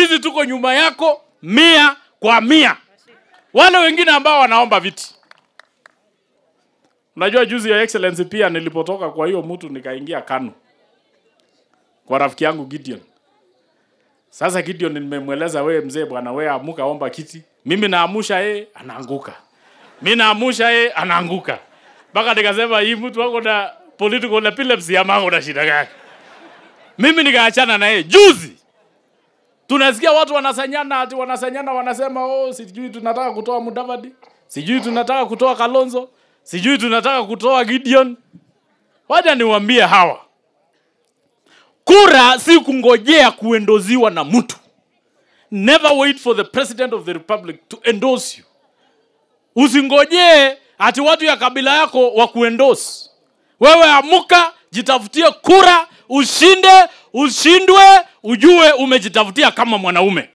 hizi tuko nyuma yako mia kwa mia. Wale wengine ambao wanaomba viti, unajua juzi ya excellency pia nilipotoka kwa hiyo mtu nikaingia Kanu kwa rafiki yangu Gideon. Sasa Gideon nimemweleza wewe mzee bwana, wewe amuka omba kiti, mimi naamusha yeye anaanguka, mimi naamusha yeye anaanguka, mpaka nikasema hii mtu wako na political epilepsy ama una shida gani? Mimi nikaachana na yeye juzi Tunasikia watu wanasanyana ati wanasanyana wanasema oh, sijui tunataka kutoa Mudavadi, sijui tunataka kutoa Kalonzo, sijui tunataka kutoa Gideon. waja niwambie hawa, kura si kungojea kuendoziwa na mtu. Never wait for the president of the republic to endorse you. Usingojee ati watu ya kabila yako wakuendosi Wewe amuka, jitafutie kura, ushinde, ushindwe, ujue umejitafutia kama mwanaume